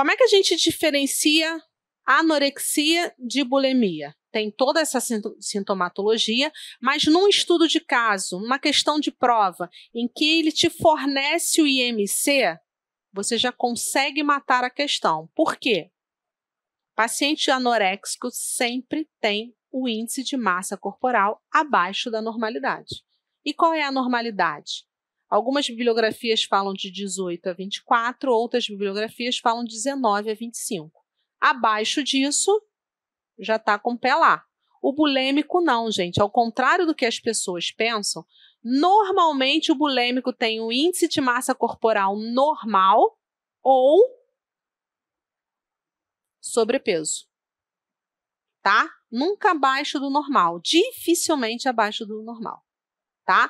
Como é que a gente diferencia anorexia de bulimia? Tem toda essa sintomatologia, mas num estudo de caso, uma questão de prova, em que ele te fornece o IMC, você já consegue matar a questão. Por quê? Paciente anoréxico sempre tem o índice de massa corporal abaixo da normalidade. E qual é a normalidade? Algumas bibliografias falam de 18 a 24, outras bibliografias falam de 19 a 25. Abaixo disso, já está com o pé lá. O bulêmico não, gente. Ao contrário do que as pessoas pensam, normalmente o bulêmico tem um índice de massa corporal normal ou sobrepeso. Tá? Nunca abaixo do normal, dificilmente abaixo do normal, tá?